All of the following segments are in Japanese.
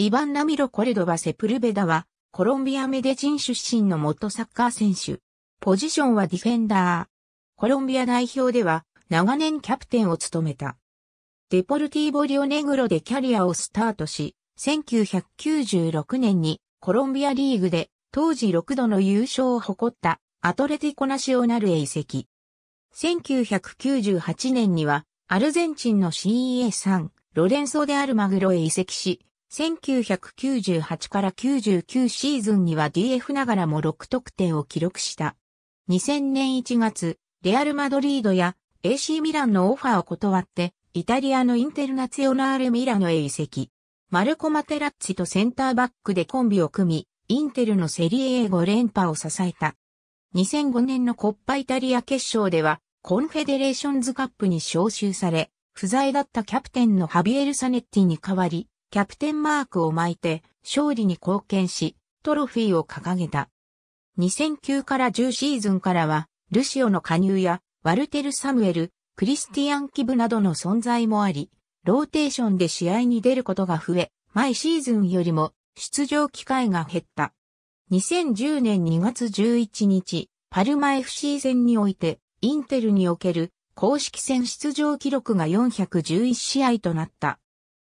イバン・ラミロ・コルドバ・セプルベダは、コロンビア・メデジン出身の元サッカー選手。ポジションはディフェンダー。コロンビア代表では、長年キャプテンを務めた。デポルティーボ・リオネグロでキャリアをスタートし、1996年にコロンビアリーグで当時6度の優勝を誇ったアトレティコナシオナルへ移籍。1998年にはアルゼンチンの CEA 3ロレンソ・デ・アルマグロへ移籍し、1998から99シーズンには DF ながらも6得点を記録した。2000年1月、レアル・マドリードや AC ミランのオファーを断って、イタリアのインテルナツィオナーレ・ミラノへ移籍。マルコ・マテラッチとセンターバックでコンビを組み、インテルのセリエ A5 連覇を支えた。2005年のコッパイタリア決勝では、コンフェデレーションズカップに招集され、不在だったキャプテンのハビエル・サネッティに代わり、キャプテンマークを巻いて勝利に貢献し、トロフィーを掲げた。2009から10シーズンからは、ルシオの加入や、ワルテル・サムエル、クリスティアン・キブなどの存在もあり、ローテーションで試合に出ることが増え、毎シーズンよりも出場機会が減った。2010年2月11日、パルマ FC 戦において、インテルにおける公式戦出場記録が411試合となった。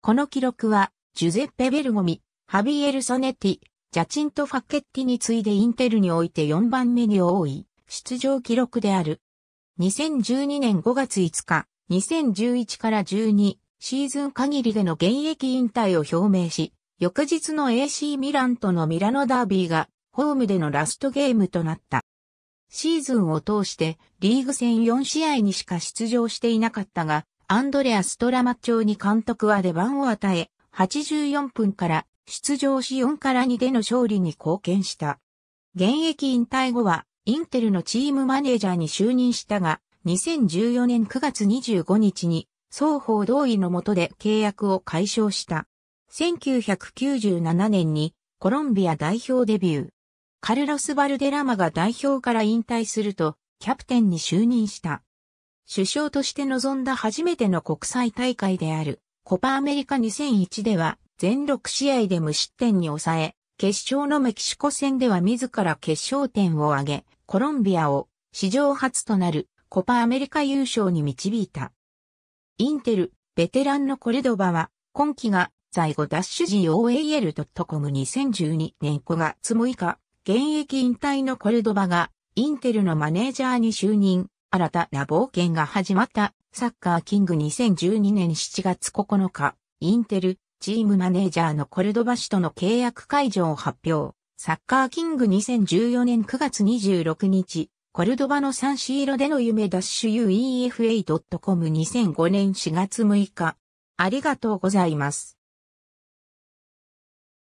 この記録は、ジュゼッペ・ベルゴミ、ハビエル・ソネティ、ジャチント・ファッケッティに次いでインテルにおいて4番目に多い出場記録である。2012年5月5日、2011から12シーズン限りでの現役引退を表明し、翌日の AC ミランとのミラノダービーがホームでのラストゲームとなった。シーズンを通してリーグ戦4試合にしか出場していなかったが、アンドレアス・トラマッチョに監督は出番を与え、84分から出場し4から2での勝利に貢献した。現役引退後は、インテルのチームマネージャーに就任したが、2014年9月25日に、双方同意のもとで契約を解消した。1997年にコロンビア代表デビュー。カルロス・バルデラマが代表から引退すると、キャプテンに就任した。首相として臨んだ初めての国際大会である、コパアメリカ2001では、全6試合で無失点に抑え、決勝のメキシコ戦では自ら決勝点を挙げ、コロンビアを史上初となるコパアメリカ優勝に導いた。インテル、ベテランのコレドバは、今季が在後ダッシュ GOAL.com2012 年5月6日、現役引退のコレドバが、インテルのマネージャーに就任。新たな冒険が始まった、サッカーキング2012年7月9日、インテル、チームマネージャーのコルドバ氏との契約解除を発表。サッカーキング2014年9月26日、コルドバのサンシーロでの夢ダッシュ UEFA.com2005 年4月6日。ありがとうございます。